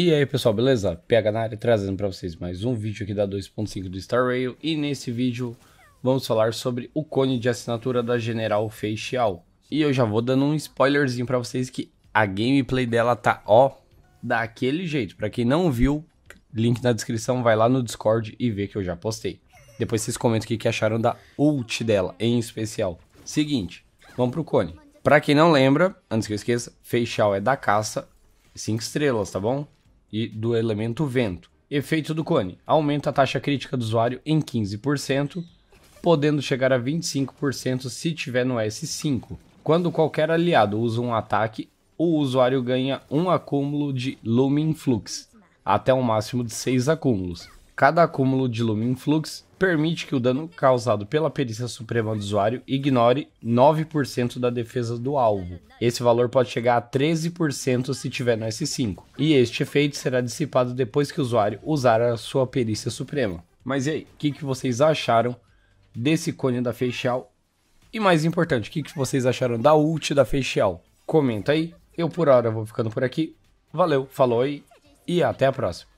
E aí pessoal, beleza? pega na área trazendo para vocês mais um vídeo aqui da 2.5 do Star Rail e nesse vídeo vamos falar sobre o cone de assinatura da General Facial. E eu já vou dando um spoilerzinho para vocês que a gameplay dela tá ó daquele jeito. Para quem não viu, link na descrição, vai lá no Discord e vê que eu já postei. Depois vocês comentam o que, acharam da ult dela em especial. Seguinte, vamos pro cone. Pra quem não lembra, antes que eu esqueça, Facial é da caça, 5 estrelas, tá bom? e do elemento vento. Efeito do cone: aumenta a taxa crítica do usuário em 15%, podendo chegar a 25% se tiver no S5. Quando qualquer aliado usa um ataque, o usuário ganha um acúmulo de Lumin Flux, até um máximo de 6 acúmulos. Cada acúmulo de Lumin Flux permite que o dano causado pela perícia suprema do usuário ignore 9% da defesa do alvo. Esse valor pode chegar a 13% se tiver no S5, e este efeito será dissipado depois que o usuário usar a sua perícia suprema. Mas e aí, o que, que, vocês acharam desse cone da Feixal? E mais importante, o que, que vocês acharam da ult da Feixal? Comenta aí, eu por hora vou ficando por aqui. Valeu, falou aí, e até a próxima.